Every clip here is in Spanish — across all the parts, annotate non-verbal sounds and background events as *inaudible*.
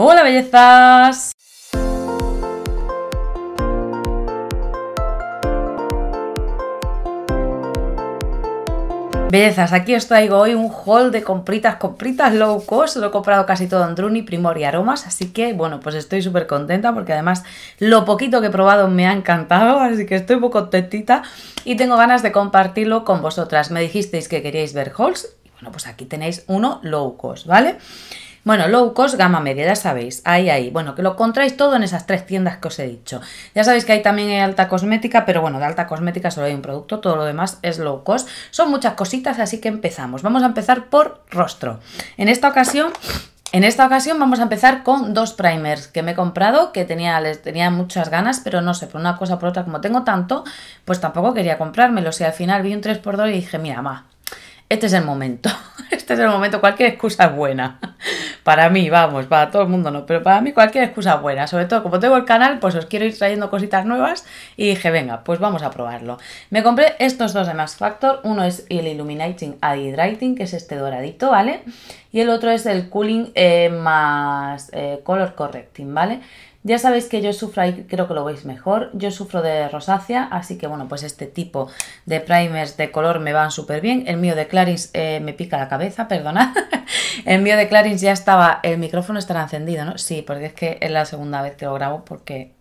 Hola bellezas. Bellezas, aquí os traigo hoy un haul de compritas, compritas low cost, lo he comprado casi todo en Druni, Primor y Aromas, así que bueno, pues estoy súper contenta porque además lo poquito que he probado me ha encantado, *laughs* así que estoy muy contentita y tengo ganas de compartirlo con vosotras. Me dijisteis que queríais ver hauls y bueno, pues aquí tenéis uno low cost, ¿vale? Bueno, low cost, gama media, ya sabéis, ahí, ahí. Bueno, que lo encontráis todo en esas tres tiendas que os he dicho. Ya sabéis que ahí también hay alta cosmética, pero bueno, de alta cosmética solo hay un producto, todo lo demás es low cost. Son muchas cositas, así que empezamos. Vamos a empezar por rostro. En esta ocasión en esta ocasión vamos a empezar con dos primers que me he comprado, que tenía, tenía muchas ganas, pero no sé, por una cosa o por otra, como tengo tanto, pues tampoco quería comprármelos y al final vi un 3x2 y dije, mira, ma, este es el momento. *laughs* Este es el momento. Cualquier excusa es buena. *laughs* Para mí, vamos, para todo el mundo no. Pero para mí cualquier excusa es buena. Sobre todo, como tengo el canal, pues os quiero ir trayendo cositas nuevas. Y dije, venga, pues vamos a probarlo. Me compré estos dos de Max Factor. Uno es el Illuminating Eye Hydrating, que es este doradito, ¿vale? Y el otro es el Cooling eh, más eh, Color Correcting, ¿vale? vale ya sabéis que yo sufro ahí, creo que lo veis mejor. Yo sufro de rosácea, así que bueno, pues este tipo de primers de color me van súper bien. El mío de Clarins eh, me pica la cabeza, Perdona. *laughs* el mío de Clarins ya estaba, el micrófono estará encendido, ¿no? Sí, porque es que es la segunda vez que lo grabo porque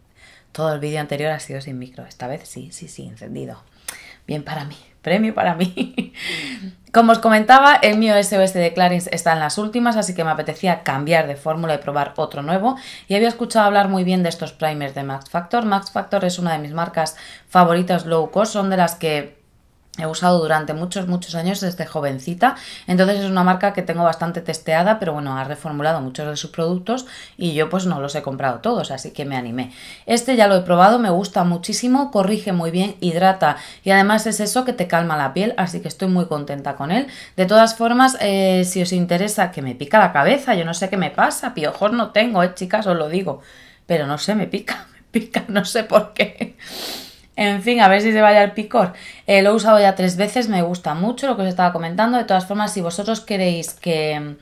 todo el vídeo anterior ha sido sin micro. Esta vez sí, sí, sí, encendido. Bien para mí premio para mí. *laughs* Como os comentaba, el mío SOS de Clarins está en las últimas, así que me apetecía cambiar de fórmula y probar otro nuevo. Y había escuchado hablar muy bien de estos primers de Max Factor. Max Factor es una de mis marcas favoritas low cost, son de las que He usado durante muchos, muchos años desde jovencita. Entonces es una marca que tengo bastante testeada, pero bueno, ha reformulado muchos de sus productos y yo pues no los he comprado todos, así que me animé. Este ya lo he probado, me gusta muchísimo, corrige muy bien, hidrata y además es eso que te calma la piel, así que estoy muy contenta con él. De todas formas, eh, si os interesa que me pica la cabeza, yo no sé qué me pasa, piojos no tengo, eh chicas, os lo digo, pero no sé, me pica, *laughs* me pica, no sé por qué. En fin, a ver si se vaya el picor. Eh, lo he usado ya tres veces, me gusta mucho lo que os estaba comentando. De todas formas, si vosotros queréis que,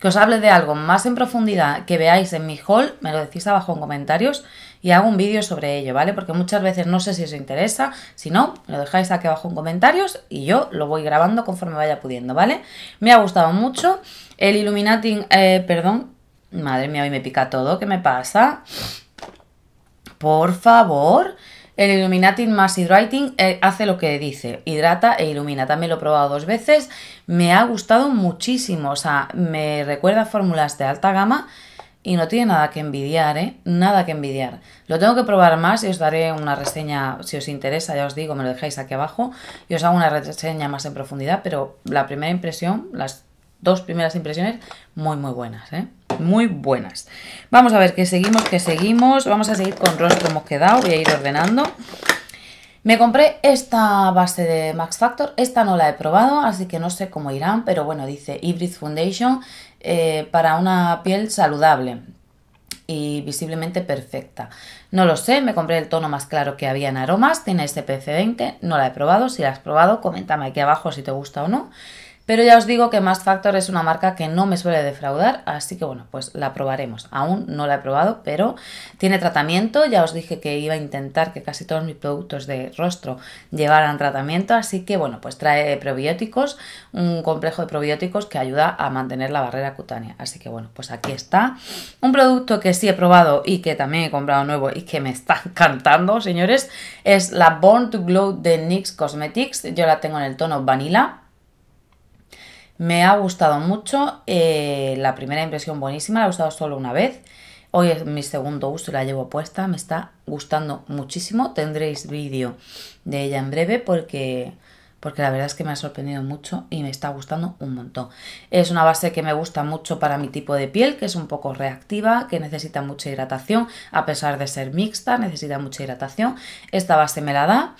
que os hable de algo más en profundidad que veáis en mi haul, me lo decís abajo en comentarios y hago un vídeo sobre ello, ¿vale? Porque muchas veces no sé si os interesa, si no, lo dejáis aquí abajo en comentarios y yo lo voy grabando conforme vaya pudiendo, ¿vale? Me ha gustado mucho el Illuminating, eh, perdón, madre mía, hoy me pica todo, ¿qué me pasa? Por favor... El Illuminating Mass Hydrating eh, hace lo que dice, hidrata e ilumina. También lo he probado dos veces, me ha gustado muchísimo, o sea, me recuerda fórmulas de alta gama y no tiene nada que envidiar, ¿eh? Nada que envidiar. Lo tengo que probar más y os daré una reseña, si os interesa, ya os digo, me lo dejáis aquí abajo y os hago una reseña más en profundidad, pero la primera impresión, las dos primeras impresiones, muy muy buenas, ¿eh? muy buenas. Vamos a ver que seguimos, que seguimos. Vamos a seguir con rostro como hemos quedado. Voy a ir ordenando. Me compré esta base de Max Factor. Esta no la he probado, así que no sé cómo irán. Pero bueno, dice Hybrid Foundation eh, para una piel saludable y visiblemente perfecta. No lo sé, me compré el tono más claro que había en aromas, tiene este 20, no la he probado, si la has probado coméntame aquí abajo si te gusta o no. Pero ya os digo que más Factor es una marca que no me suele defraudar, así que bueno, pues la probaremos. Aún no la he probado, pero tiene tratamiento. Ya os dije que iba a intentar que casi todos mis productos de rostro llevaran tratamiento, así que bueno, pues trae probióticos, un complejo de probióticos que ayuda a mantener la barrera cutánea. Así que bueno, pues aquí está. Un producto que sí he probado y que también he comprado nuevo y que me está *laughs* encantando, señores, es la Born to Glow de NYX Cosmetics. Yo la tengo en el tono vanilla. Me ha gustado mucho, eh, la primera impresión buenísima, la he usado solo una vez. Hoy es mi segundo uso y la llevo puesta, me está gustando muchísimo. Tendréis vídeo de ella en breve porque, porque la verdad es que me ha sorprendido mucho y me está gustando un montón. Es una base que me gusta mucho para mi tipo de piel, que es un poco reactiva, que necesita mucha hidratación, a pesar de ser mixta, necesita mucha hidratación. Esta base me la da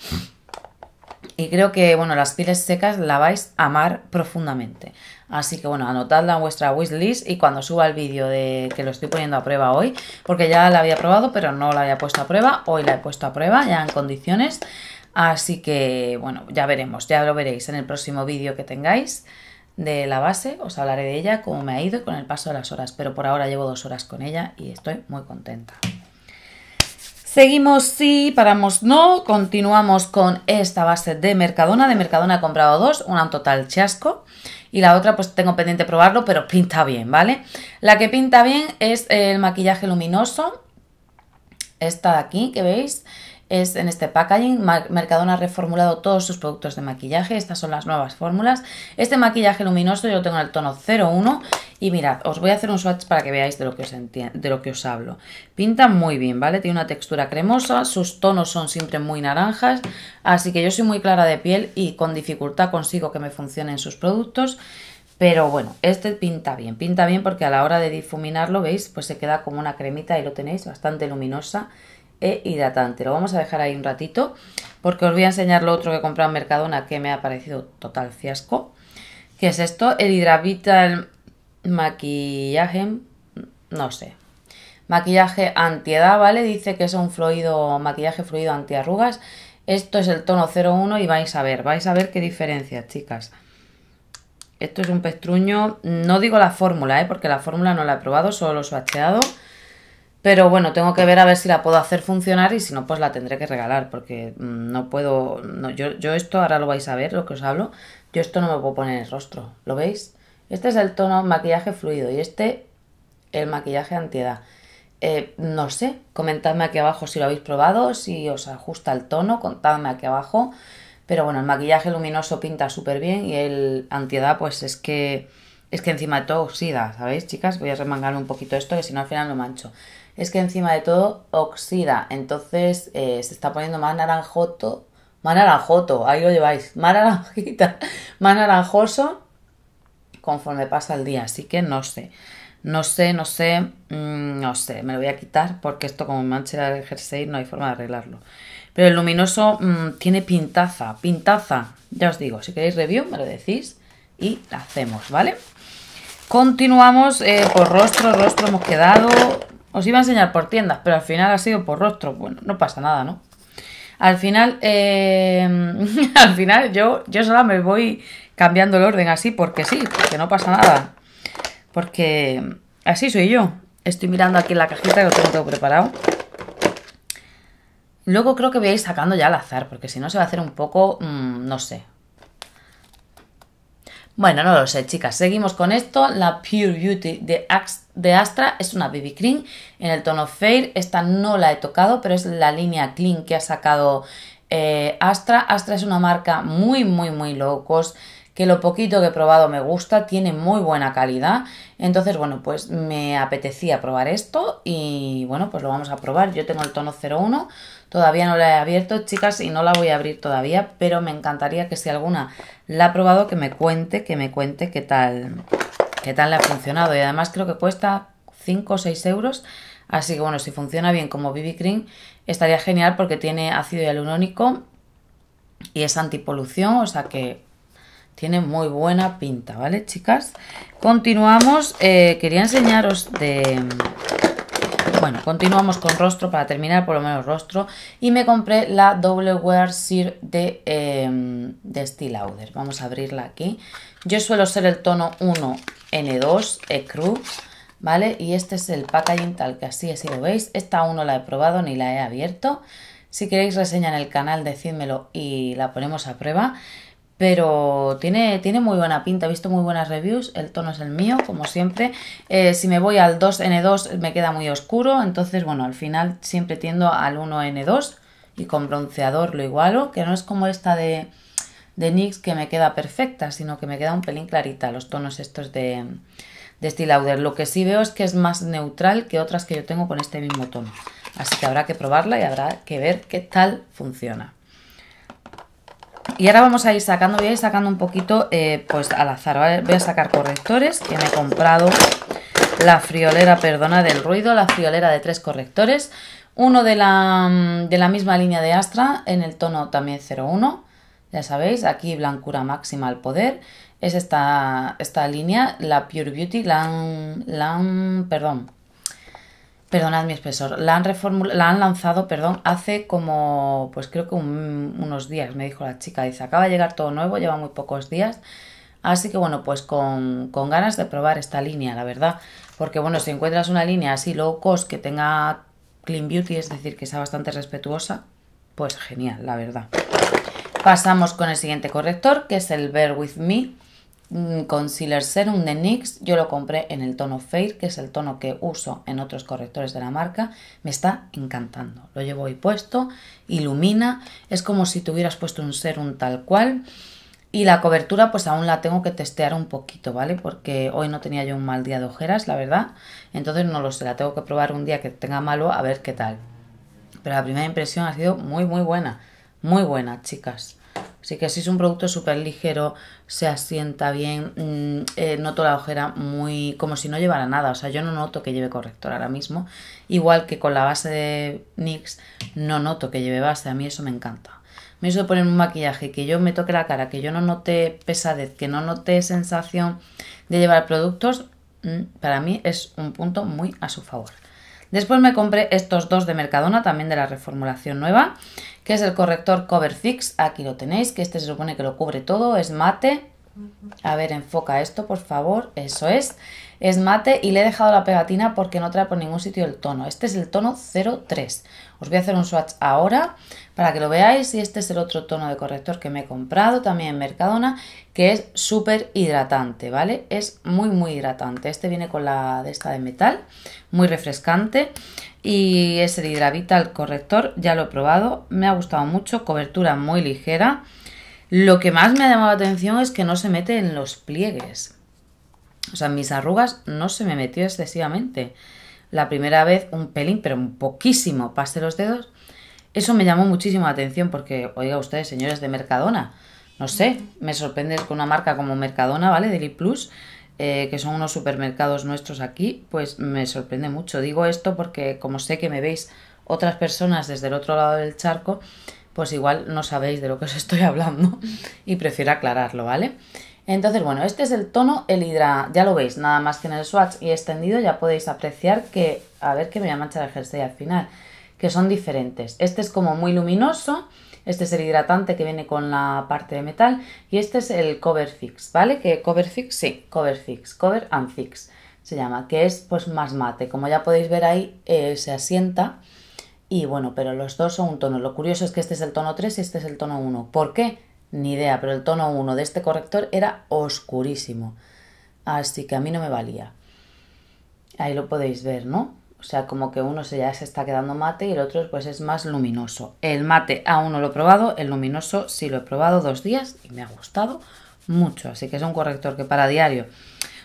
y creo que, bueno, las pieles secas la vais a amar profundamente. Así que, bueno, anotadla en vuestra wishlist y cuando suba el vídeo de que lo estoy poniendo a prueba hoy, porque ya la había probado, pero no la había puesto a prueba. Hoy la he puesto a prueba, ya en condiciones. Así que, bueno, ya veremos, ya lo veréis en el próximo vídeo que tengáis de la base. Os hablaré de ella, cómo me ha ido con el paso de las horas. Pero por ahora llevo dos horas con ella y estoy muy contenta. Seguimos sí, paramos no, continuamos con esta base de Mercadona. De Mercadona he comprado dos, una en total chasco y la otra pues tengo pendiente probarlo, pero pinta bien, ¿vale? La que pinta bien es el maquillaje luminoso, esta de aquí que veis, es en este packaging. Mercadona ha reformulado todos sus productos de maquillaje. Estas son las nuevas fórmulas. Este maquillaje luminoso yo tengo en el tono 01 y mirad, os voy a hacer un swatch para que veáis de lo que os, de lo que os hablo. Pinta muy bien, ¿vale? Tiene una textura cremosa, sus tonos son siempre muy naranjas, así que yo soy muy clara de piel y con dificultad consigo que me funcionen sus productos. Pero bueno, este pinta bien, pinta bien porque a la hora de difuminarlo, veis, pues se queda como una cremita y lo tenéis bastante luminosa e hidratante. Lo vamos a dejar ahí un ratito porque os voy a enseñar lo otro que he comprado en Mercadona que me ha parecido total fiasco. que es esto? El Hidravital maquillaje, no sé. Maquillaje antiedad, ¿vale? Dice que es un fluido, maquillaje fluido antiarrugas. Esto es el tono 01 y vais a ver, vais a ver qué diferencia, chicas. Esto es un pestruño, no digo la fórmula, ¿eh? porque la fórmula no la he probado, solo lo he pero bueno, tengo que ver a ver si la puedo hacer funcionar y si no, pues la tendré que regalar porque mm, no puedo... No, yo, esto, ahora lo vais a ver, lo que os hablo, yo esto no me puedo poner en el rostro, ¿lo veis? Este es el tono maquillaje fluido y este el maquillaje antiedad. Eh, no sé, comentadme aquí abajo si lo habéis probado, si os ajusta el tono, contadme aquí abajo. Pero bueno, el maquillaje luminoso pinta súper bien y el antiedad pues es que... Es que encima de todo oxida, ¿sabéis, chicas? Voy a remangarme un poquito esto, que si no al final lo mancho es que encima de todo oxida, entonces eh, se está poniendo más naranjoto, más naranjoto, ahí lo lleváis, *laughs* más naranjita, más naranjoso conforme pasa el día, así que no sé. No sé, no sé, mm, no sé, me lo voy a quitar porque esto como mancha el jersey no hay forma de arreglarlo. Pero el luminoso mm, tiene pintaza, pintaza, ya os digo, si queréis review me lo decís y lo hacemos, ¿vale? Continuamos eh, por rostro, rostro hemos quedado, os iba a enseñar por tiendas, pero al final ha sido por rostro. Bueno, no pasa nada, ¿no? Al final, eh, *laughs* al final yo, yo sola me voy cambiando el orden así porque sí, porque no pasa nada. Porque así soy yo. Estoy mirando aquí en la cajita que lo tengo todo preparado. Luego creo que voy a ir sacando ya al azar, porque si no se va a hacer un poco, mm, no sé, bueno, no lo sé, chicas. Seguimos con esto. La Pure Beauty de, de Astra es una BB Cream en el tono Fair. Esta no la he tocado, pero es la línea Clean que ha sacado eh, Astra. Astra es una marca muy, muy, muy locos que lo poquito que he probado me gusta, tiene muy buena calidad. Entonces, bueno, pues me apetecía probar esto y bueno, pues lo vamos a probar. Yo tengo el tono 01, Todavía no la he abierto, chicas, y no la voy a abrir todavía, pero me encantaría que si alguna la ha probado, que me cuente, que me cuente qué tal, qué tal le ha funcionado. Y además creo que cuesta 5 o 6 euros, así que bueno, si funciona bien como BB Cream, estaría genial porque tiene ácido hialurónico y es antipolución, o sea que tiene muy buena pinta, ¿vale, chicas? Continuamos, eh, quería enseñaros de, bueno, continuamos con rostro para terminar, por lo menos rostro. Y me compré la Double Wear Sear de, eh, de Vamos a abrirla aquí. Yo suelo ser el tono 1 N2 E ¿vale? Y este es el packaging tal que así, así lo veis. Esta aún no la he probado ni la he abierto. Si queréis reseña en el canal, decídmelo y la ponemos a prueba pero tiene, muy buena pinta, he visto muy buenas reviews, el tono es el mío, como siempre. Eh, si me voy al 2N2 me queda muy oscuro, entonces bueno, al final siempre tiendo al 1N2 y con bronceador lo igualo, que no es como esta de, de NYX que me queda perfecta, sino que me queda un pelín clarita los tonos estos de, de Steel Lo que sí veo es que es más neutral que otras que yo tengo con este mismo tono. Así que habrá que probarla y habrá que ver qué tal funciona. Y ahora vamos a ir sacando, voy a ir sacando un poquito eh, pues al azar, Voy a sacar correctores que me he comprado la friolera, perdona del ruido, la friolera de tres correctores. Uno de la, mm, de la misma línea de Astra, en el tono también 01. Ya sabéis, aquí blancura máxima al poder. Es esta, esta línea, la Pure Beauty, la, la perdón, Perdonad mi espesor. La han, la han lanzado perdón, hace como, pues creo que unos días, me dijo la chica. Dice, acaba de llegar todo nuevo, lleva muy pocos días. Así que bueno, pues con, con ganas de probar esta línea, la verdad. Porque bueno, si encuentras una línea así low cost que tenga clean beauty, es decir, que sea bastante respetuosa, pues genial, la verdad. Pasamos con el siguiente corrector, que es el Bear With Me. Concealer Serum de NYX, yo lo compré en el tono fade que es el tono que uso en otros correctores de la marca, me está encantando. Lo llevo hoy puesto, ilumina, es como si tuvieras puesto un serum tal cual. Y la cobertura pues aún la tengo que testear un poquito, ¿vale? Porque hoy no tenía yo un mal día de ojeras, la verdad. Entonces no lo sé, la tengo que probar un día que tenga malo a ver qué tal. Pero la primera impresión ha sido muy, muy buena. Muy buena, chicas. Así que si es un producto súper ligero, se asienta bien, mm, eh, noto la ojera muy como si no llevara nada, o sea, yo no noto que lleve corrector ahora mismo, igual que con la base de NYX no noto que lleve base, a mí eso me encanta. Me hizo poner un maquillaje que yo me toque la cara, que yo no note pesadez, que no note sensación de llevar productos, mm, para mí es un punto muy a su favor. Después me compré estos dos de Mercadona, también de la reformulación nueva que es el corrector Cover Fix. Aquí lo tenéis, que este se supone que lo cubre todo, es mate. A ver, enfoca esto, por favor. Eso es. Es mate y le he dejado la pegatina porque no trae por ningún sitio el tono. Este es el tono 03. Os voy a hacer un swatch ahora para que lo veáis. Y este es el otro tono de corrector que me he comprado también en Mercadona, que es súper hidratante, ¿vale? Es muy, muy hidratante. Este viene con la de esta de metal, muy refrescante. Y ese de Hidravital corrector, ya lo he probado, me ha gustado mucho, cobertura muy ligera. Lo que más me ha llamado la atención es que no se mete en los pliegues. O sea, mis arrugas no se me metió excesivamente. La primera vez un pelín, pero un poquísimo, pasé los dedos. Eso me llamó muchísimo la atención porque, oiga ustedes, señores de Mercadona, no sé, me sorprende con una marca como Mercadona, ¿vale? Deli Plus, eh, que son unos supermercados nuestros aquí, pues me sorprende mucho. Digo esto porque como sé que me veis otras personas desde el otro lado del charco, pues igual no sabéis de lo que os estoy hablando *laughs* y prefiero aclararlo, ¿vale? Entonces, bueno, este es el tono, el hidra, ya lo veis, nada más que en el swatch y extendido ya podéis apreciar que, a ver que me voy a manchar el jersey al final, que son diferentes. Este es como muy luminoso, este es el hidratante que viene con la parte de metal y este es el cover fix, ¿vale? Que cover fix, sí, cover fix, cover and fix se llama, que es pues más mate. Como ya podéis ver ahí, eh, se asienta y bueno, pero los dos son un tono. Lo curioso es que este es el tono 3 y este es el tono 1. ¿Por qué? Ni idea, pero el tono 1 de este corrector era oscurísimo. Así que a mí no me valía. Ahí lo podéis ver, ¿no? O sea, como que uno se ya se está quedando mate y el otro pues es más luminoso. El mate aún no lo he probado, el luminoso sí lo he probado dos días y me ha gustado mucho. Así que es un corrector que para diario,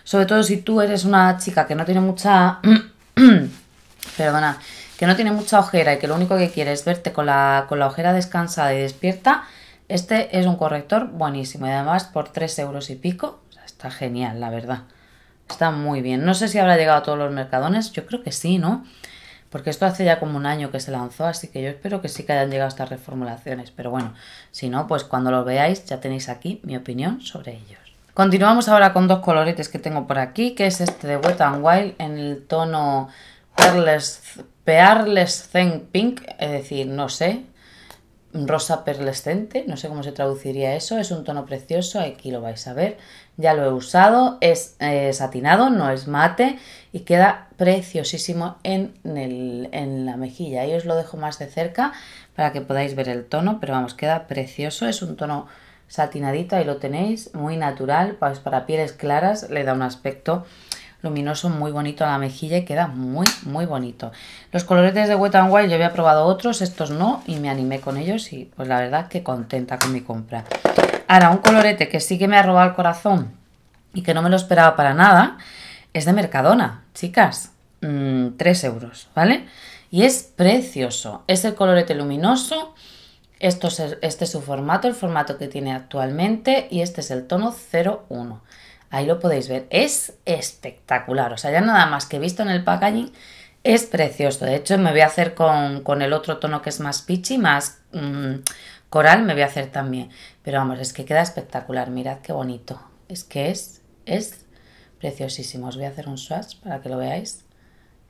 sobre todo si tú eres una chica que no tiene mucha... *clears throat* perdona, que no tiene mucha ojera y que lo único que quiere es verte con la, con la ojera descansada y despierta, este es un corrector buenísimo y además por 3 euros y pico, está genial, la verdad. Está muy bien. No sé si habrá llegado a todos los mercadones. Yo creo que sí, ¿no? Porque esto hace ya como un año que se lanzó, así que yo espero que sí que hayan llegado estas reformulaciones. Pero bueno, si no, pues cuando los veáis ya tenéis aquí mi opinión sobre ellos. Continuamos ahora con dos coloretes que tengo por aquí, que es este de Wet n Wild en el tono Pearless, Zen Pink, es decir, no sé, rosa perlescente, no sé cómo se traduciría eso, es un tono precioso, aquí lo vais a ver, ya lo he usado, es eh, satinado, no es mate y queda preciosísimo en, la mejilla, ahí os lo dejo más de cerca para que podáis ver el tono, pero vamos, queda precioso, es un tono satinadito, ahí lo tenéis, muy natural, pues para pieles claras le da un aspecto luminoso, muy bonito a la mejilla y queda muy, muy bonito. Los coloretes de este Wet n Wild yo había probado otros, estos no, y me animé con ellos y pues la verdad que contenta con mi compra. Ahora, un colorete que sí que me ha robado el corazón y que no me lo esperaba para nada, es de Mercadona, chicas, 3 mm, euros, ¿vale? Y es precioso, es el colorete luminoso, este es su formato, el formato que tiene actualmente y este es el tono 01. Ahí lo podéis ver. Es espectacular. O sea, ya nada más que he visto en el packaging es precioso. De hecho, me voy a hacer con, el otro tono que es más peachy, más mm, coral, me voy a hacer también. Pero vamos, es que queda espectacular. Mirad qué bonito. Es que es, es preciosísimo. Os voy a hacer un swatch para que lo veáis.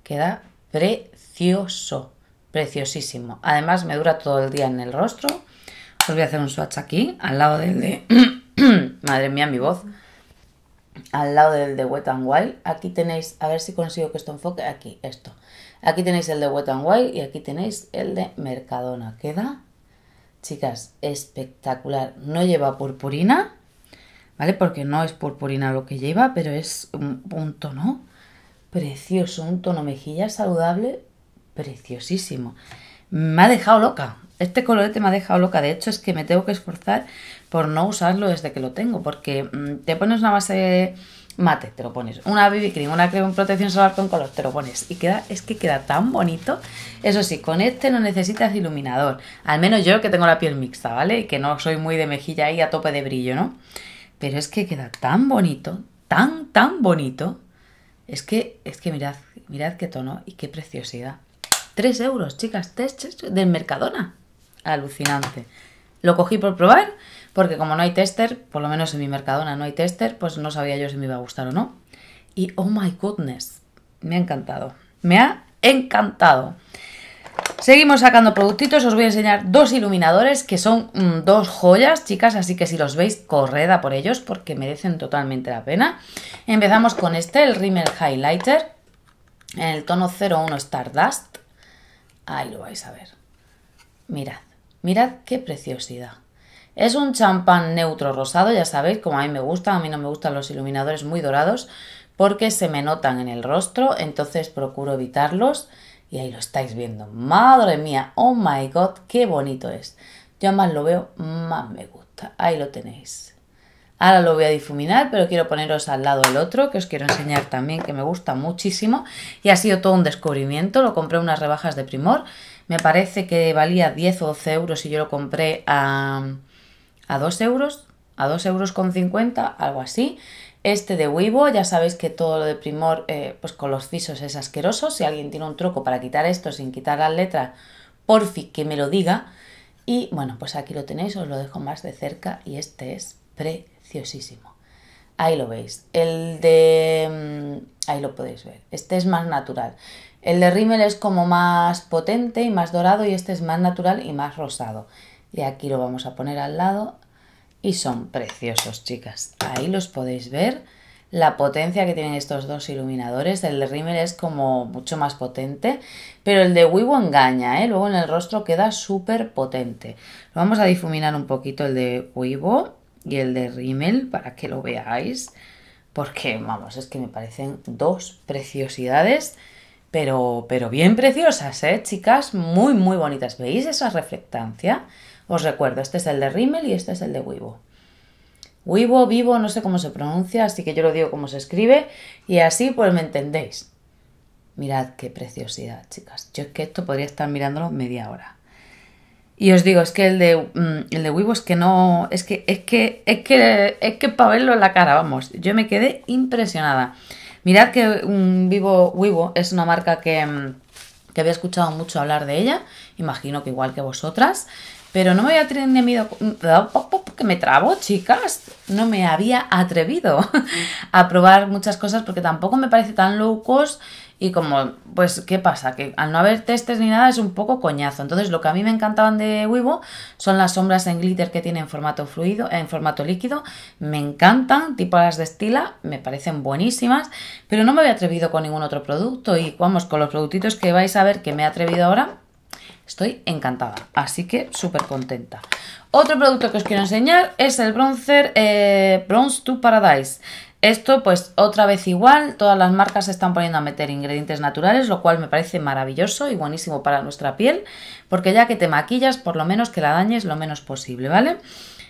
Queda precioso, preciosísimo. Además, me dura todo el día en el rostro. Os voy a hacer un swatch aquí, al lado del de... *clears throat* Madre mía, mi voz al lado del de Wet and Wild. Aquí tenéis, a ver si consigo que esto enfoque, aquí, esto. Aquí tenéis el de Wet and Wild y aquí tenéis el de Mercadona. Queda, chicas, espectacular. No lleva purpurina, ¿vale? Porque no es purpurina lo que lleva, pero es un, un tono precioso, un tono mejilla saludable, preciosísimo. Me ha dejado loca. Este colorete me ha dejado loca. De hecho, es que me tengo que esforzar por no usarlo desde que lo tengo, porque mm, te pones una base de mate, te lo pones, una BB cream, una crema protección solar con color, te lo pones y queda, es que queda tan bonito. Eso sí, con este no necesitas iluminador, al menos yo que tengo la piel mixta, ¿vale? Y que no soy muy de mejilla ahí a tope de brillo, ¿no? Pero es que queda tan bonito, tan, tan bonito. Es que, es que mirad, mirad qué tono y qué preciosidad. 3 euros, chicas, del Mercadona. Alucinante. Lo cogí por probar porque como no hay tester, por lo menos en mi Mercadona no hay tester, pues no sabía yo si me iba a gustar o no. Y oh my goodness, me ha encantado. Me ha encantado. Seguimos sacando productitos, os voy a enseñar dos iluminadores que son mm, dos joyas, chicas, así que si los veis, corred a por ellos porque merecen totalmente la pena. Empezamos con este, el Rimmel Highlighter, en el tono 01 Stardust. Ahí lo vais a ver. Mirad, mirad qué preciosidad. Es un champán neutro rosado, ya sabéis, como a mí me gusta, a mí no me gustan los iluminadores muy dorados porque se me notan en el rostro, entonces procuro evitarlos y ahí lo estáis viendo. Madre mía, oh my god, qué bonito es. Yo más lo veo, más me gusta. Ahí lo tenéis. Ahora lo voy a difuminar, pero quiero poneros al lado el otro, que os quiero enseñar también, que me gusta muchísimo. Y ha sido todo un descubrimiento, lo compré en unas rebajas de Primor. Me parece que valía 10 o 12 euros y yo lo compré a a 2 euros, a dos euros con 50, algo así. Este de Weibo, ya sabéis que todo lo de Primor, eh, pues con los fisos es asqueroso. Si alguien tiene un truco para quitar esto sin quitar la letra porfi que me lo diga. Y bueno, pues aquí lo tenéis, os lo dejo más de cerca y este es preciosísimo. Ahí lo veis. El de... Mm, ahí lo podéis ver. Este es más natural. El de Rimmel es como más potente y más dorado y este es más natural y más rosado y aquí lo vamos a poner al lado y son preciosos chicas ahí los podéis ver la potencia que tienen estos dos iluminadores el de Rimmel es como mucho más potente pero el de Wiwo engaña ¿eh? luego en el rostro queda súper potente lo vamos a difuminar un poquito el de Wiwo y el de Rimmel para que lo veáis porque vamos, es que me parecen dos preciosidades, pero, pero bien preciosas, ¿eh, chicas? Muy, muy bonitas. ¿Veis esa reflectancia? Os recuerdo, este es el de Rimmel y este es el de Wibo. Wibo, Vivo, no sé cómo se pronuncia, así que yo lo digo como se escribe y así pues me entendéis. Mirad qué preciosidad, chicas. Yo es que esto podría estar mirándolo media hora. Y os digo, es que el de, mm, el de Weibo es que no. Es que, es que, es que, es que para verlo en la cara, vamos. Yo me quedé impresionada. Mirad que un mm, Vivo Weibo es una marca que, mm, que había escuchado mucho hablar de ella. Imagino que igual que vosotras. Pero no me había atrevido, que me trabo, chicas, no me había atrevido *laughs* a probar muchas cosas porque tampoco me parece tan locos y como, pues, ¿qué pasa? Que al no haber testes ni nada es un poco coñazo. Entonces, lo que a mí me encantaban de Huevo son las sombras en glitter que tienen en formato fluido, en formato líquido. Me encantan, tipo las de Estila, me parecen buenísimas, pero no me había atrevido con ningún otro producto. Y vamos, con los productitos que vais a ver que me he atrevido ahora, Estoy encantada, así que súper contenta. Otro producto que os quiero enseñar es el bronzer eh, Bronze to Paradise. Esto pues otra vez igual, todas las marcas se están poniendo a meter ingredientes naturales, lo cual me parece maravilloso y buenísimo para nuestra piel, porque ya que te maquillas, por lo menos que la dañes lo menos posible, ¿vale?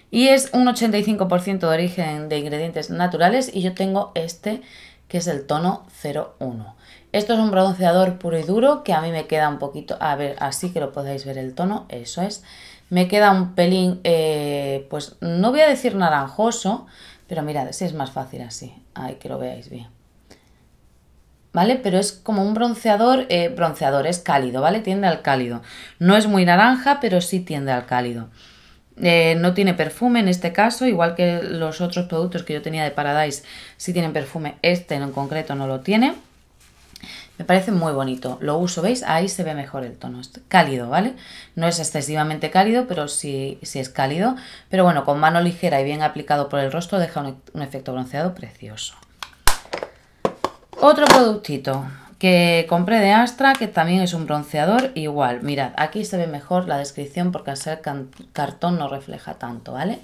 Y es un 85% de origen de ingredientes naturales y yo tengo este que es el tono 01. Esto es un bronceador puro y duro que a mí me queda un poquito, a ver, así que lo podáis ver el tono, eso es. Me queda un pelín, eh, pues no voy a decir naranjoso, pero mirad, si es más fácil así, ay, que lo veáis bien. ¿Vale? Pero es como un bronceador, eh, bronceador, es cálido, ¿vale? Tiende al cálido. No es muy naranja, pero sí tiende al cálido. Eh, no tiene perfume en este caso, igual que los otros productos que yo tenía de Paradise sí tienen perfume, este en concreto no lo tiene. Me parece muy bonito. Lo uso, ¿veis? Ahí se ve mejor el tono. cálido, ¿vale? No es excesivamente cálido, pero sí, es cálido. Pero bueno, con mano ligera y bien aplicado por el rostro deja un, efecto bronceado precioso. Otro productito que compré de Astra, que también es un bronceador igual. Mirad, aquí se ve mejor la descripción porque al ser cartón no refleja tanto, ¿vale?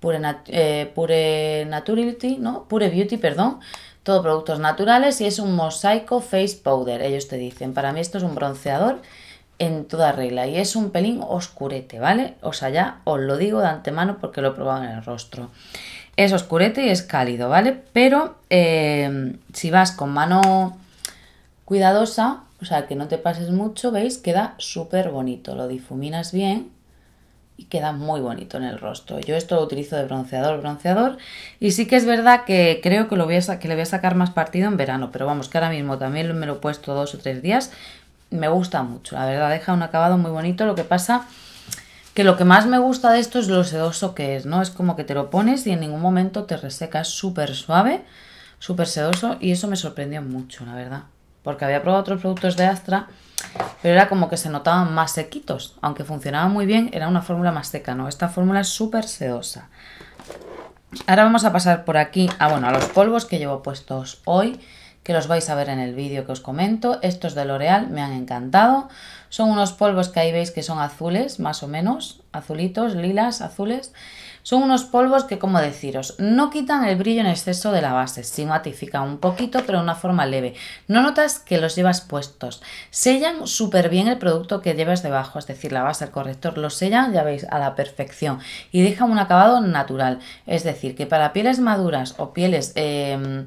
Pure, eh, pure Naturality, ¿no? Pure Beauty, perdón todo productos naturales y es un mosaico face powder, ellos te dicen. Para mí esto es un bronceador en toda regla y es un pelín oscurete, ¿vale? O sea, ya os lo digo de antemano porque lo he probado en el rostro. Es oscurete y es cálido, ¿vale? Pero eh, si vas con mano cuidadosa, o sea, que no te pases mucho, ¿veis? Queda súper bonito. Lo difuminas bien y queda muy bonito en el rostro. Yo esto lo utilizo de bronceador, bronceador y sí que es verdad que creo que, lo voy a que le voy a sacar más partido en verano, pero vamos, que ahora mismo también me lo he puesto dos o tres días. Me gusta mucho, la verdad, deja un acabado muy bonito. Lo que pasa que lo que más me gusta de esto es lo sedoso que es, ¿no? Es como que te lo pones y en ningún momento te reseca, es súper suave, súper sedoso y eso me sorprendió mucho, la verdad. Porque había probado otros productos de Astra pero era como que se notaban más sequitos. Aunque funcionaba muy bien, era una fórmula más seca, ¿no? Esta fórmula es súper sedosa. Ahora vamos a pasar por aquí a, ah, bueno, a los polvos que llevo puestos hoy, que los vais a ver en el vídeo que os comento. Estos de L'Oreal me han encantado. Son unos polvos que ahí veis que son azules, más o menos, azulitos, lilas, azules. Son unos polvos que, como deciros, no quitan el brillo en exceso de la base, sí matifican un poquito, pero de una forma leve. No notas que los llevas puestos. Sellan súper bien el producto que llevas debajo, es decir, la base, el corrector, lo sellan, ya veis, a la perfección y dejan un acabado natural. Es decir, que para pieles maduras o pieles... Eh,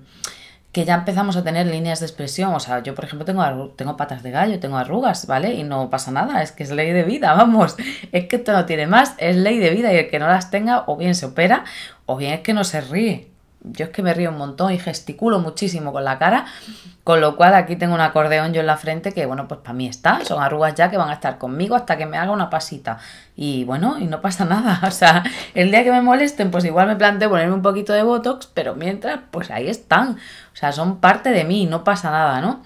que ya empezamos a tener líneas de expresión. O sea, yo, por ejemplo, tengo, tengo patas de gallo, tengo arrugas, ¿vale? Y no pasa nada, es que es ley de vida, *laughs* vamos. Es que esto no tiene más, es ley de vida y el que no las tenga o bien se opera o bien es que no se ríe yo es que me río un montón y gesticulo muchísimo con la cara, con lo cual aquí tengo un acordeón yo en la frente que, bueno, pues para mí está, son arrugas ya que van a estar conmigo hasta que me haga una pasita. Y bueno, y no pasa nada, *laughs* o sea, el día que me molesten, pues igual me planteo ponerme un poquito de Botox, pero mientras, pues ahí están, o sea, son parte de mí, no pasa nada, ¿no?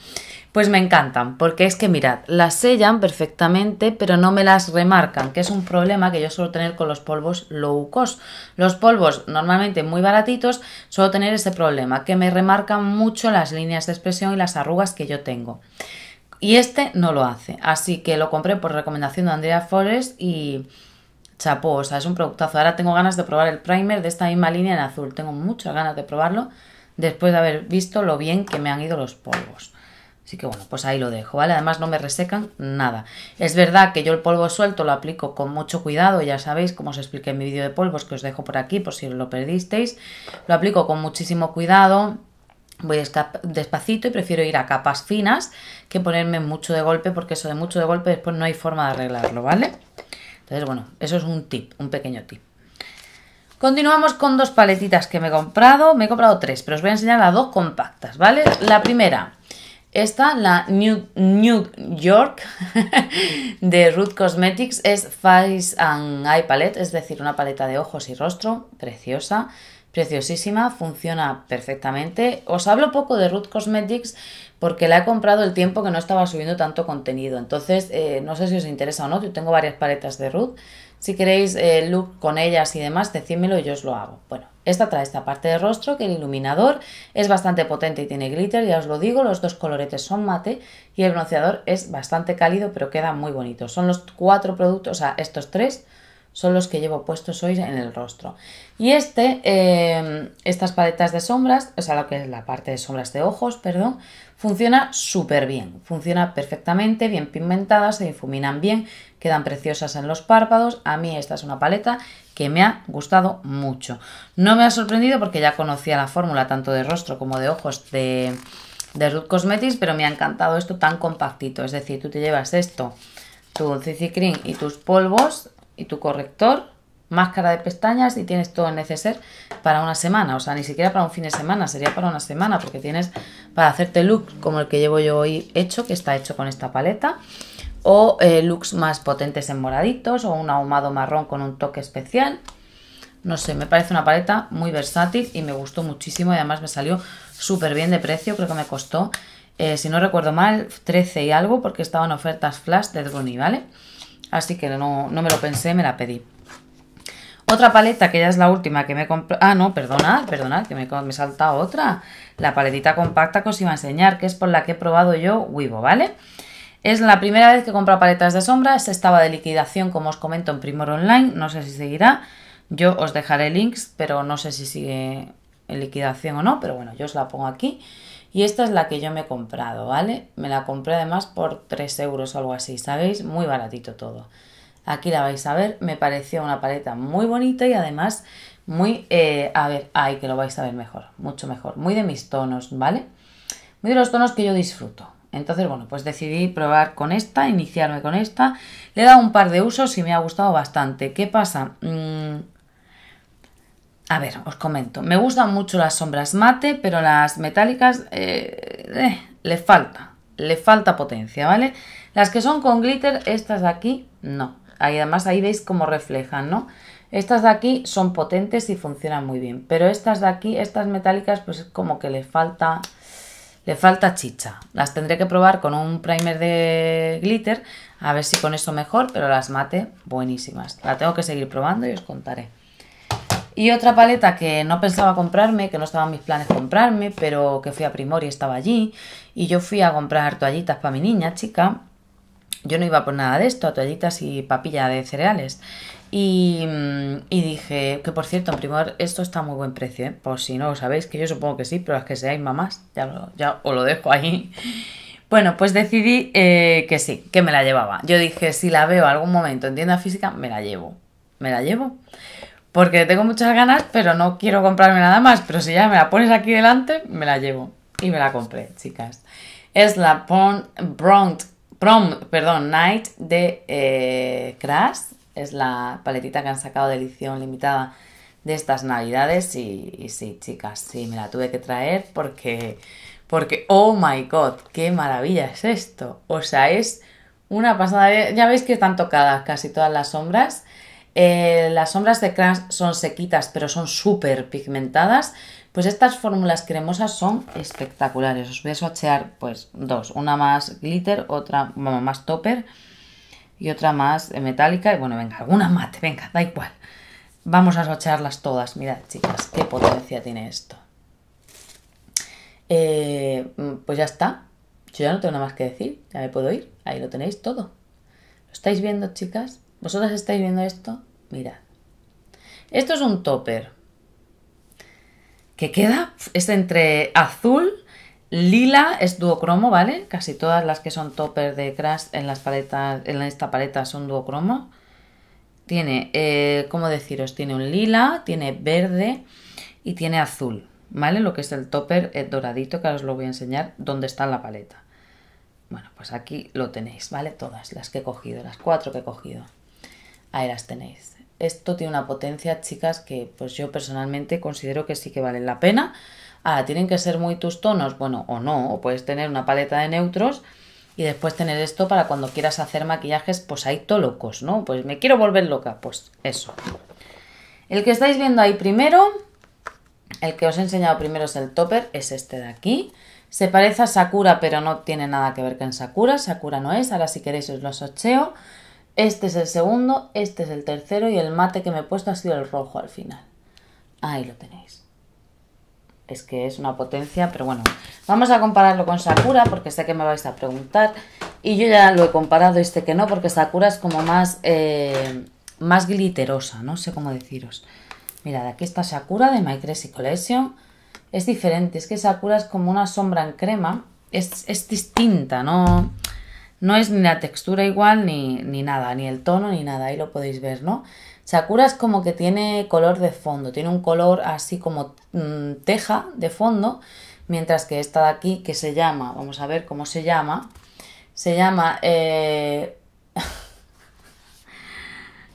Pues me encantan, porque es que mirad, las sellan perfectamente, pero no me las remarcan, que es un problema que yo suelo tener con los polvos low cost. Los polvos normalmente muy baratitos, suelo tener ese problema, que me remarcan mucho las líneas de expresión y las arrugas que yo tengo. Y este no lo hace, así que lo compré por recomendación de Andrea Forest y chapó, o sea, es un productazo. Ahora tengo ganas de probar el primer de esta misma línea en azul, tengo muchas ganas de probarlo después de haber visto lo bien que me han ido los polvos. Así que bueno, pues ahí lo dejo, ¿vale? Además no me resecan nada. Es verdad que yo el polvo suelto lo aplico con mucho cuidado, ya sabéis, como os expliqué en mi vídeo de polvos que os dejo por aquí por si lo perdisteis. Lo aplico con muchísimo cuidado, voy despacito y prefiero ir a capas finas que ponerme mucho de golpe porque eso de mucho de golpe después no hay forma de arreglarlo, ¿vale? Entonces bueno, eso es un tip, un pequeño tip. Continuamos con dos paletitas que me he comprado. Me he comprado tres, pero os voy a enseñar las dos compactas, ¿vale? La primera esta, la New, New York *laughs* de Ruth Cosmetics, es Face and Eye Palette, es decir, una paleta de ojos y rostro, preciosa, preciosísima, funciona perfectamente. Os hablo poco de Ruth Cosmetics porque la he comprado el tiempo que no estaba subiendo tanto contenido, entonces eh, no sé si os interesa o no, yo tengo varias paletas de Ruth. Si queréis el eh, look con ellas y demás, decídmelo y yo os lo hago. Bueno, esta trae esta parte de rostro que el iluminador es bastante potente y tiene glitter, ya os lo digo, los dos coloretes son mate y el bronceador es bastante cálido pero queda muy bonito. Son los cuatro productos, o sea, estos tres son los que llevo puestos hoy en el rostro. Y este, eh, estas paletas de sombras, o sea, lo que es la parte de sombras de ojos, perdón, funciona súper bien. Funciona perfectamente, bien pigmentadas, se difuminan bien, quedan preciosas en los párpados. A mí esta es una paleta que me ha gustado mucho. No me ha sorprendido porque ya conocía la fórmula tanto de rostro como de ojos de, de Ruth Cosmetics, pero me ha encantado esto tan compactito. Es decir, tú te llevas esto, tu CC Cream y tus polvos y tu corrector, máscara de pestañas y tienes todo el para una semana. O sea, ni siquiera para un fin de semana, sería para una semana porque tienes para hacerte look como el que llevo yo hoy hecho, que está hecho con esta paleta. O eh, looks más potentes en moraditos o un ahumado marrón con un toque especial. No sé, me parece una paleta muy versátil y me gustó muchísimo y además me salió súper bien de precio. Creo que me costó, eh, si no recuerdo mal, 13 y algo porque estaban ofertas flash de Goni, vale Así que no, no me lo pensé, me la pedí. Otra paleta, que ya es la última que me comprado. Ah, no, perdonad, perdonad, que me, salta otra. La paletita compacta que os iba a enseñar, que es por la que he probado yo Wibo, ¿vale? Es la primera vez que compro paletas de sombras. Estaba de liquidación, como os comento, en Primor Online. No sé si seguirá. Yo os dejaré links, pero no sé si sigue en liquidación o no. Pero bueno, yo os la pongo aquí. Y esta es la que yo me he comprado, ¿vale? Me la compré además por 3 euros o algo así, ¿sabéis? Muy baratito todo. Aquí la vais a ver, me pareció una paleta muy bonita y además muy, eh, a ver, ay, que lo vais a ver mejor, mucho mejor, muy de mis tonos, ¿vale? Muy de los tonos que yo disfruto. Entonces, bueno, pues decidí probar con esta, iniciarme con esta. Le he dado un par de usos y me ha gustado bastante. ¿Qué pasa? Mm, a ver, os comento. Me gustan mucho las sombras mate, pero las metálicas eh, eh, le falta. Le falta potencia, ¿vale? Las que son con glitter, estas de aquí, no. Ahí, además ahí veis cómo reflejan, ¿no? Estas de aquí son potentes y funcionan muy bien. Pero estas de aquí, estas metálicas, pues como que le falta... Le falta chicha. Las tendré que probar con un primer de glitter. A ver si con eso mejor, pero las mate buenísimas. La tengo que seguir probando y os contaré. Y otra paleta que no pensaba comprarme, que no estaban mis planes comprarme, pero que fui a Primor y estaba allí. Y yo fui a comprar toallitas para mi niña, chica. Yo no iba por nada de esto, a toallitas y papilla de cereales. Y, mm, dije, que por cierto, en Primor esto está a muy buen precio, ¿eh? por si no lo sabéis, que yo supongo que sí, pero las que seáis mamás, ya, ya os lo dejo ahí. Bueno, pues decidí eh, que sí, que me la llevaba. Yo dije, si la veo algún momento en tienda física, me la llevo. Me la llevo porque tengo muchas ganas, pero no quiero comprarme nada más. Pero si ya me la pones aquí delante, me la llevo. Y me la compré, chicas. Es la Prom, perdón, Night de eh, Crash. Es la paletita que han sacado de edición limitada de estas navidades. Y, y, sí, chicas, sí, me la tuve que traer porque, porque, oh my god, qué maravilla es esto. O sea, es una pasada. Ya veis que están tocadas casi todas las sombras eh, las sombras de crash son sequitas, pero son súper pigmentadas. Pues estas fórmulas cremosas son espectaculares. Os voy a sochear pues dos. Una más glitter, otra más topper y otra más eh, metálica. Y bueno, venga, alguna mate, *laughs* venga, da igual. Vamos a sochearlas todas. Mirad, chicas, qué potencia tiene esto. Eh, pues ya está. Yo ya no tengo nada más que decir. Ya me puedo ir. Ahí lo tenéis todo. ¿Lo estáis viendo, chicas? ¿Vosotras estáis viendo esto? Mirad. Esto es un topper que queda, es entre azul, lila, es duocromo, ¿vale? Casi todas las que son topper de Crash en las paletas, en esta paleta son duocromo. Tiene, eh, ¿cómo deciros? Tiene un lila, tiene verde y tiene azul, ¿vale? Lo que es el topper doradito, que ahora os lo voy a enseñar dónde está en la paleta. Bueno, pues aquí lo tenéis, ¿vale? Todas las que he cogido, las cuatro que he cogido. Ahí las tenéis esto tiene una potencia, chicas, que pues yo personalmente considero que sí que valen la pena. Ah, tienen que ser muy tus tonos, bueno, o no, o puedes tener una paleta de neutros y después tener esto para cuando quieras hacer maquillajes, pues ahí to locos, ¿no? Pues me quiero volver loca, pues eso. El que estáis viendo ahí primero, el que os he enseñado primero es el topper, es este de aquí. Se parece a Sakura, pero no tiene nada que ver con Sakura, Sakura no es, ahora si queréis os lo socheo. Este es el segundo, este es el tercero y el mate que me he puesto ha sido el rojo al final. Ahí lo tenéis. Es que es una potencia, pero bueno, vamos a compararlo con Sakura porque sé que me vais a preguntar. Y yo ya lo he comparado, este que no, porque Sakura es como más, eh, más glitterosa, no sé cómo deciros. Mirad, aquí está Sakura de My Crazy Collection. Es diferente, es que Sakura es como una sombra en crema. Es, es distinta, ¿no? No es ni la textura igual, ni, ni nada, ni el tono, ni nada, ahí lo podéis ver, ¿no? Sakura es como que tiene color de fondo, tiene un color así como mm, teja de fondo, mientras que esta de aquí, que se llama, vamos a ver cómo se llama, se llama, eh, *laughs*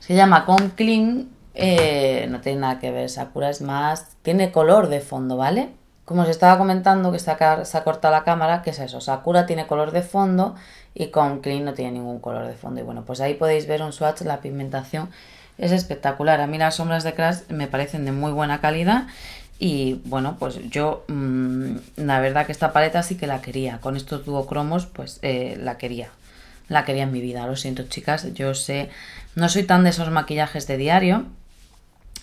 se llama Con Clean, eh, no tiene nada que ver, Sakura es más, tiene color de fondo, ¿vale? Como os estaba comentando, que se ha, se ha cortado la cámara, que es eso, Sakura tiene color de fondo y con Clean no tiene ningún color de fondo. Y bueno, pues ahí podéis ver un swatch, la pigmentación es espectacular. A mí las sombras de Crash me parecen de muy buena calidad y bueno, pues yo mm, la verdad que esta paleta sí que la quería. Con estos duocromos pues eh, la quería. La quería en mi vida, lo siento chicas, yo sé, no soy tan de esos maquillajes de diario,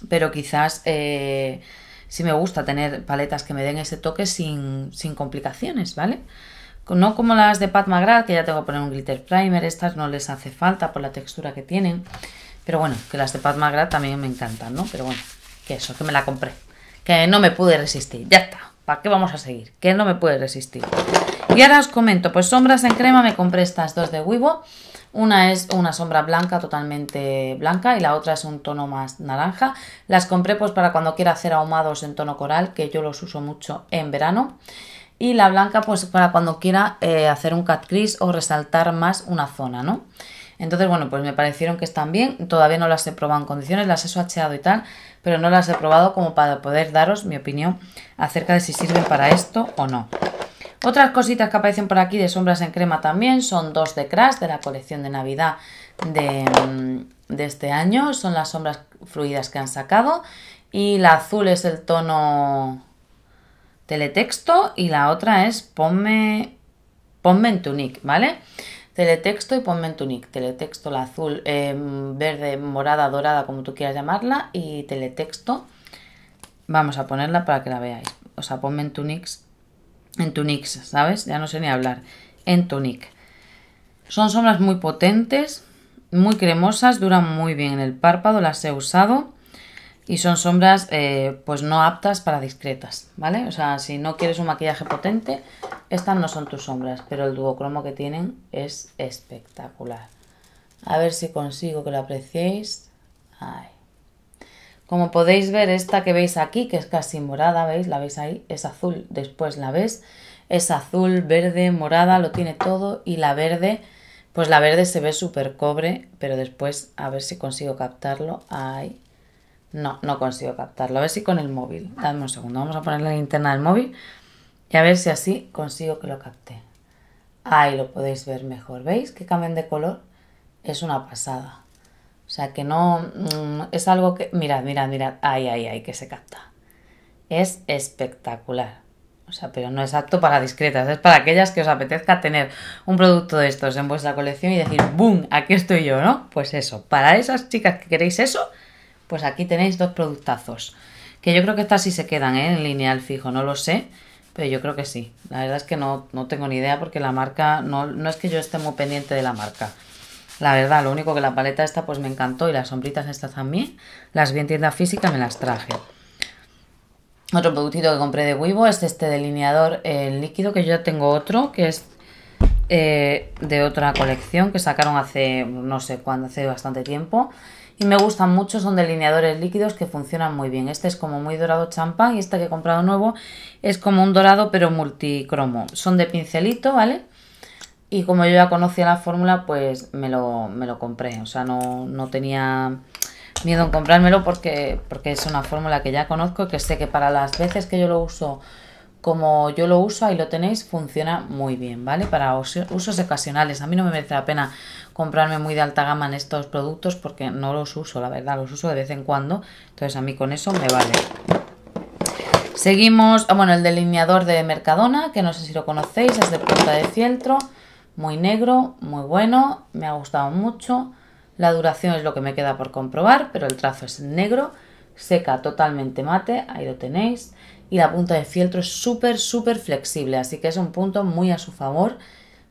pero quizás eh, sí me gusta tener paletas que me den ese toque sin, complicaciones, ¿vale? vale no como las de Pat McGrath, que ya tengo que poner un glitter primer, estas no les hace falta por la textura que tienen. Pero bueno, que las de Pat McGrath también me encantan, ¿no? Pero bueno, que eso, que me la compré. Que no me pude resistir, ya está. ¿Para qué vamos a seguir? Que no me pude resistir. Y ahora os comento, pues sombras en crema me compré estas dos de Wibo. Una es una sombra blanca, totalmente blanca, y la otra es un tono más naranja. Las compré pues para cuando quiera hacer ahumados en tono coral, que yo los uso mucho en verano y la blanca pues para cuando quiera eh, hacer un cat crease o resaltar más una zona, ¿no? Entonces, bueno, pues me parecieron que están bien, todavía no las he probado en condiciones, las he swatcheado y tal, pero no las he probado como para poder daros mi opinión acerca de si sirven para esto o no. Otras cositas que aparecen por aquí de sombras en crema también son dos de Crash, de la colección de Navidad de, mm, de este año, son las sombras fluidas que han sacado y la azul es el tono teletexto y la otra es ponme, ponme en tu ¿vale? Teletexto y ponme en tu Teletexto, la azul, em, verde, morada, dorada, como tú quieras llamarla, y teletexto. Vamos a ponerla para que la veáis. O sea, ponme en tu en tu ¿sabes? Ya no sé ni hablar. En tu Son sombras muy potentes, muy cremosas, duran muy bien en el párpado, las he usado y son sombras eh, pues no aptas para discretas, ¿vale? O sea, si no quieres un maquillaje potente, estas no son tus sombras, pero el duocromo que tienen es espectacular. A ver si consigo que lo apreciéis. Ay. Como podéis ver, esta que veis aquí, que es casi morada, ¿veis? La veis ahí, es azul, después la ves. Es azul, verde, morada, lo tiene todo. Y la verde, pues la verde se ve súper cobre, pero después a ver si consigo captarlo. Ahí, no, no consigo captarlo. A ver si con el móvil. Dame un segundo. Vamos a poner la linterna del móvil y a ver si así consigo que lo capte. Ahí lo podéis ver mejor. ¿Veis que cambian de color? Es una pasada. O sea que no... Mm, es algo que... Mirad, mirad, mirad. Ahí, ahí, ahí, que se capta. Es espectacular. O sea, pero no es apto para discretas, es para aquellas que os apetezca tener un producto de estos en vuestra colección y decir, ¡boom! Aquí estoy yo, ¿no? Pues eso, para esas chicas que queréis eso, pues aquí tenéis dos productazos. Que yo creo que estas sí se quedan ¿eh? en lineal fijo, no lo sé, pero yo creo que sí. La verdad es que no, tengo ni idea porque la marca, no, no es que yo esté muy pendiente de la marca. La verdad, lo único que la paleta esta pues me encantó y las sombritas estas a mí, Las vi en tienda física, me las traje. Otro productito que compré de Wibo es este delineador líquido, que yo ya tengo otro, que es eh, de otra colección que sacaron hace, no sé cuándo, hace bastante tiempo. Y me gustan mucho, son delineadores líquidos que funcionan muy bien. Este es como muy dorado champán y este que he comprado nuevo es como un dorado pero multicromo. Son de pincelito, ¿vale? Y como yo ya conocía la fórmula, pues me lo, me lo compré. O sea, no, tenía miedo en comprármelo porque, porque es una fórmula que ya conozco y que sé que para las veces que yo lo uso como yo lo uso, ahí lo tenéis, funciona muy bien, ¿vale? Para usos ocasionales. A mí no me merece la pena comprarme muy de alta gama en estos productos porque no los uso, la verdad, los uso de vez en cuando. Entonces a mí con eso me vale. Seguimos, ah, bueno, el delineador de Mercadona, que no sé si lo conocéis, es de punta de fieltro, muy negro, muy bueno, me ha gustado mucho. La duración es lo que me queda por comprobar, pero el trazo es negro, seca totalmente mate, ahí lo tenéis. Y la punta de fieltro es súper, súper flexible, así que es un punto muy a su favor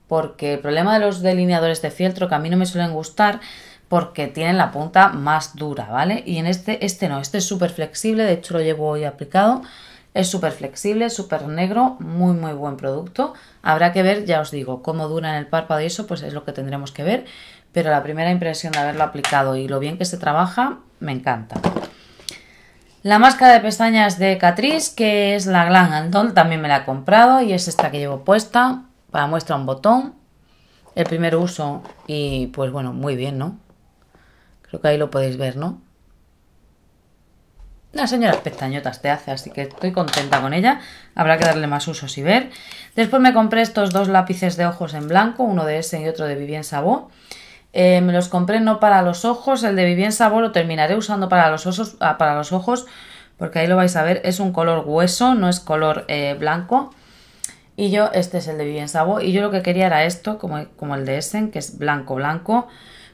porque el problema de los delineadores de fieltro que a mí no me suelen gustar porque tienen la punta más dura, ¿vale? Y en este, este no, este es súper flexible, de hecho lo llevo hoy aplicado, es súper flexible, súper negro, muy muy buen producto, habrá que ver, ya os digo, cómo dura en el párpado y eso, pues es lo que tendremos que ver, pero la primera impresión de haberlo aplicado y lo bien que se trabaja, me encanta. La máscara de pestañas de Catrice, que es la Glam también me la he comprado y es esta que llevo puesta, para muestra un botón. El primer uso y pues bueno, muy bien, ¿no? Creo que ahí lo podéis ver, ¿no? La señora pestañotas te hace, así que estoy contenta con ella. Habrá que darle más usos y ver. Después me compré estos dos lápices de ojos en blanco, uno de ese y otro de Vivien Sabó. Eh, me los compré no para los ojos, el de Vivien Sabó lo terminaré usando para los, ah, para los ojos, porque ahí lo vais a ver, es un color hueso, no es color eh, blanco. Y yo, este es el de bien Sabo. Y yo lo que quería era esto, como, como el de Essen, que es blanco, blanco.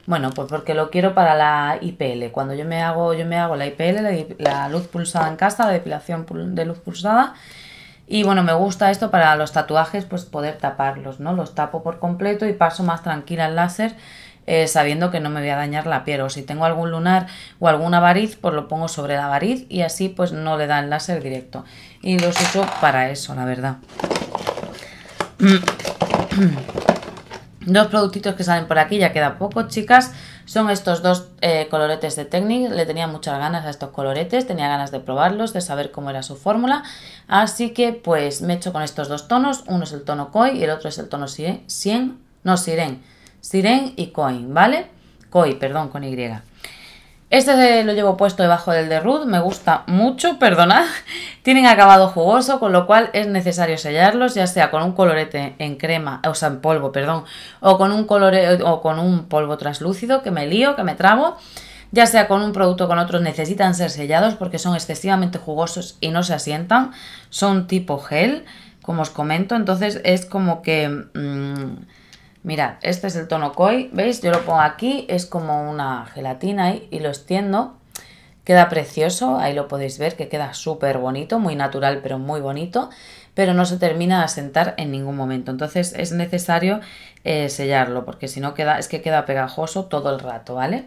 Bueno, pues porque lo quiero para la IPL. Cuando yo me hago, yo me hago la IPL, la, luz pulsada en casa, la depilación de luz pulsada. Y bueno, me gusta esto para los tatuajes, pues poder taparlos, ¿no? Los tapo por completo y paso más tranquila el láser. Eh, sabiendo que no me voy a dañar la piel o si tengo algún lunar o alguna variz pues lo pongo sobre la variz y así pues no le da el láser directo y los uso para eso la verdad Mm. Dos productitos que salen por aquí, ya queda poco, chicas. Son estos dos eh, coloretes de Technic. Le tenía muchas ganas a estos coloretes, tenía ganas de probarlos, de saber cómo era su fórmula. Así que pues me echo con estos dos tonos. Uno es el tono Koi y el otro es el tono 100, no, Siren. Siren y Koi ¿vale? Koi, perdón, con Y. Este lo llevo puesto debajo del de Ruth, me gusta mucho, perdonad. Tienen acabado jugoso, con lo cual es necesario sellarlos, ya sea con un colorete en crema, o sea, en polvo, perdón, o con un, colore, o con un polvo translúcido, que me lío, que me trabo. Ya sea con un producto o con otro, necesitan ser sellados porque son excesivamente jugosos y no se asientan. Son tipo gel, como os comento, entonces es como que... Mm, Mirad, este es el tono koi, ¿veis? Yo lo pongo aquí, es como una gelatina ahí, y lo extiendo. Queda precioso, ahí lo podéis ver, que queda súper bonito, muy natural pero muy bonito, pero no se termina de asentar en ningún momento. Entonces es necesario eh, sellarlo, porque si no queda, es que queda pegajoso todo el rato, ¿vale?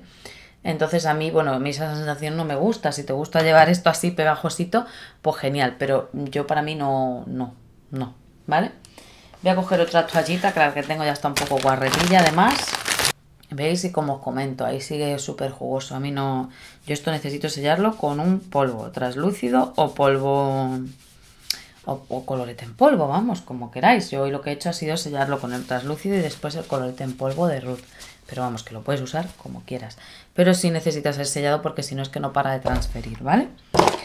Entonces a mí, bueno, a mí esa sensación no me gusta. Si te gusta llevar esto así pegajosito, pues genial. Pero yo para mí no, no, no, ¿vale? Voy a coger otra toallita, claro que tengo ya está un poco guarretilla además. ¿Veis? Y como os comento, ahí sigue súper jugoso. A mí no... Yo esto necesito sellarlo con un polvo translúcido o polvo... O, colorete en polvo, vamos, como queráis. Yo hoy lo que he hecho ha sido sellarlo con el traslúcido y después el colorete en polvo de Ruth. Pero vamos, que lo puedes usar como quieras. Pero si necesitas ser sellado porque si no es que no para de transferir, ¿vale? vale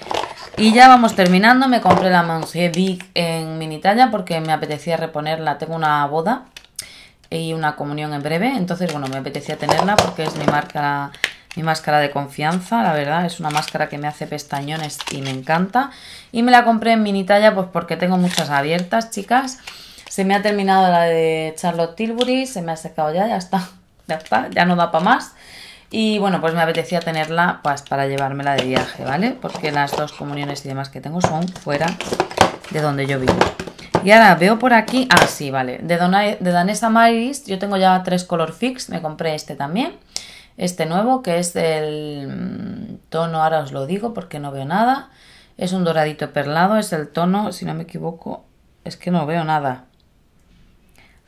y ya vamos terminando, me compré la Monsieur Big en mini talla porque me apetecía reponerla, tengo una boda y una comunión en breve, entonces bueno, me apetecía tenerla porque es mi marca mi máscara de confianza, la verdad, es una máscara que me hace pestañones y me encanta. Y me la compré en mini talla pues porque tengo muchas abiertas, chicas. Se me ha terminado la de Charlotte Tilbury, se me ha secado ya, ya está, ya está, ya no da para más. Y bueno, pues me apetecía tenerla pues, para llevármela de viaje, ¿vale? Porque las dos comuniones y demás que tengo son fuera de donde yo vivo. Y ahora veo por aquí, ah sí, vale, de, de Danesa Maris yo tengo ya tres color fix, me compré este también, este nuevo que es el mm, tono, ahora os lo digo porque no veo nada, es un doradito perlado, es el tono, si no me equivoco, es que no veo nada,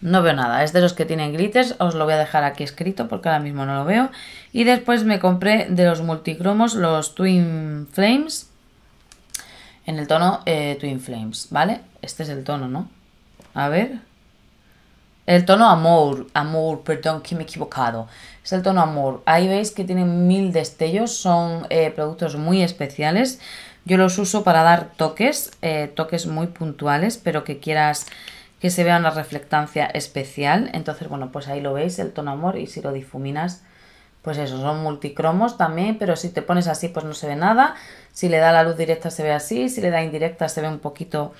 no veo nada, es de los que tienen glitters, os lo voy a dejar aquí escrito porque ahora mismo no lo veo. Y después me compré de los multicromos los Twin Flames en el tono eh, Twin Flames, ¿vale? Este es el tono, ¿no? A ver. El tono Amor, Amor, perdón que me he equivocado. Es el tono Amor. Ahí veis que tienen mil destellos, son eh, productos muy especiales. Yo los uso para dar toques, eh, toques muy puntuales, pero que quieras que se vea una reflectancia especial. Entonces, bueno, pues ahí lo veis, el tono amor, y si lo difuminas, pues eso, son multicromos también, pero si te pones así, pues no se ve nada. Si le da la luz directa se ve así, si le da indirecta se ve un poquito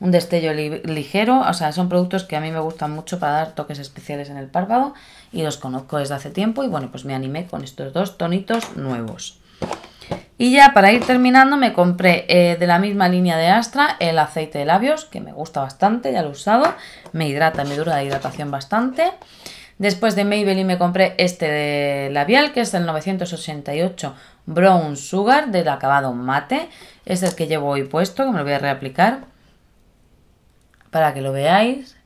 un destello ligero. O sea, son productos que a mí me gustan mucho para dar toques especiales en el párpado y los conozco desde hace tiempo y bueno, pues me animé con estos dos tonitos nuevos. Y ya para ir terminando me compré eh, de la misma línea de Astra el aceite de labios, que me gusta bastante, ya lo he usado, me hidrata, me dura la hidratación bastante. Después de Maybelline me compré este de labial, que es el 988 Brown Sugar del acabado mate. Este es el que llevo hoy puesto, que me lo voy a reaplicar para que lo veáis.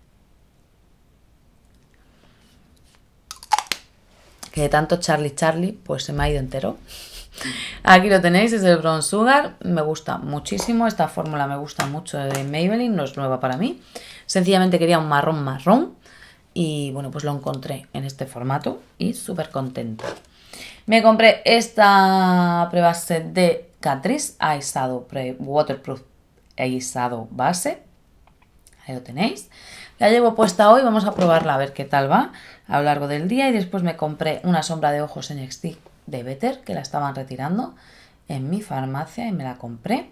Que de tanto Charlie Charlie, pues se me ha ido entero. Aquí lo tenéis, es el Bronze Sugar. Me gusta muchísimo, esta fórmula me gusta mucho de Maybelline, no es nueva para mí. Sencillamente quería un marrón marrón y bueno, pues lo encontré en este formato y súper contenta. Me compré esta prueba de Catrice pre Waterproof Aisado Base. Ahí lo tenéis. La llevo puesta hoy, vamos a probarla a ver qué tal va a lo largo del día y después me compré una sombra de ojos en XT de Better, que la estaban retirando en mi farmacia y me la compré.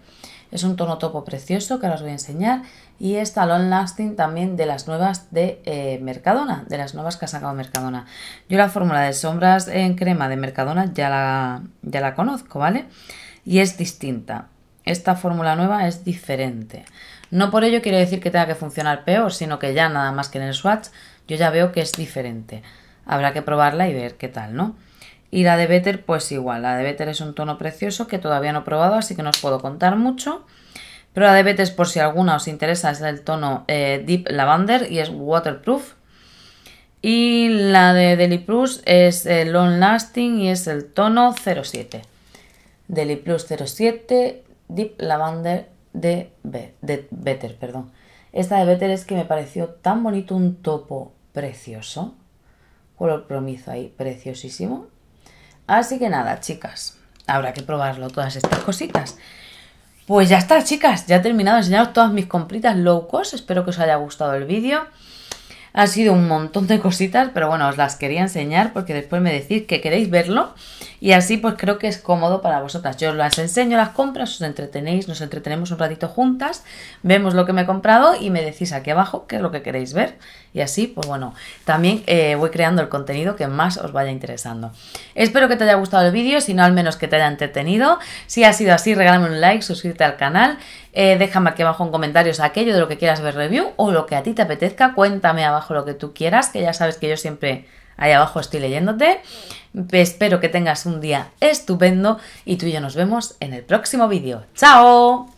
Es un tono topo precioso que ahora os voy a enseñar y esta Long lasting también de las nuevas de eh, Mercadona, de las nuevas que ha sacado Mercadona. Yo la fórmula de sombras en crema de Mercadona ya la, ya la conozco, ¿vale? Y es distinta. Esta fórmula nueva es diferente. No por ello quiero decir que tenga que funcionar peor, sino que ya nada más que en el swatch yo ya veo que es diferente. Habrá que probarla y ver qué tal, ¿no? Y la de Better, pues igual, la de Better es un tono precioso que todavía no he probado, así que no os puedo contar mucho. Pero la de Better, por si alguna os interesa, es del tono eh, Deep Lavender y es waterproof. Y la de Deli Plus es eh, Long Lasting y es el tono 07. Deli Plus 07 Deep Lavender de, de Better. Perdón. Esta de Better es que me pareció tan bonito un topo precioso. Color promizo ahí, preciosísimo. Así que nada, chicas, habrá que probarlo todas estas cositas. Pues ya está, chicas, ya he terminado de enseñaros todas mis compritas low cost. Espero que os haya gustado el vídeo. Ha sido un montón de cositas, pero bueno, os las quería enseñar porque después me decís que queréis verlo y así pues creo que es cómodo para vosotras. Yo os las enseño las compras, os entretenéis, nos entretenemos un ratito juntas, vemos lo que me he comprado y me decís aquí abajo qué es lo que queréis ver y así, pues bueno, también eh, voy creando el contenido que más os vaya interesando. Espero que te haya gustado el vídeo, si no al menos que te haya entretenido. Si ha sido así, regálame un like, suscríbete al canal. Eh, déjame aquí abajo en comentarios aquello de lo que quieras ver review o lo que a ti te apetezca. Cuéntame abajo lo que tú quieras, que ya sabes que yo siempre ahí abajo estoy leyéndote. Espero que tengas un día estupendo y tú y yo nos vemos en el próximo vídeo. ¡Chao!